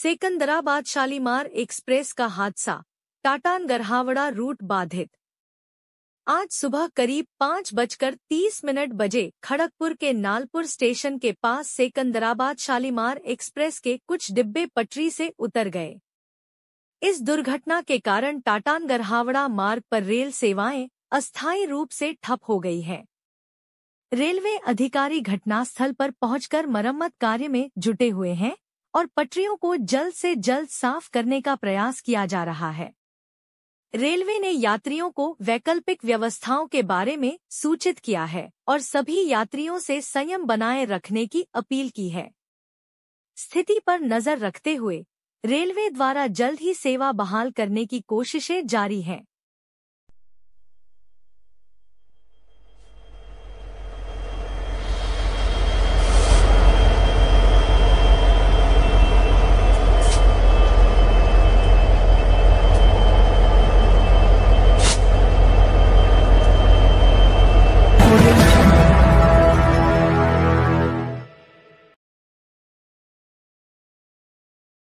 सेकंदराबाद Shalimar express का हादसा टाटान गरहावड़ा root बाधित आज सुबह करीब पाँच बजकर तीस मिनट बजे खड़गपुर के नालपुर स्टेशन के पास सेकंदराबाद शालीमार एक्सप्रेस के कुछ डिब्बे पटरी से उतर गए इस दुर्घटना के कारण टाटान गरहावड़ा मार्ग पर रेल सेवाएं अस्थायी रूप से ठप हो गई है रेलवे अधिकारी घटनास्थल पर पहुंचकर मरम्मत कार्य में जुटे हुए हैं और पटरियों को जल्द से जल्द साफ करने का प्रयास किया जा रहा है रेलवे ने यात्रियों को वैकल्पिक व्यवस्थाओं के बारे में सूचित किया है और सभी यात्रियों से संयम बनाए रखने की अपील की है स्थिति पर नजर रखते हुए रेलवे द्वारा जल्द ही सेवा बहाल करने की कोशिशें जारी हैं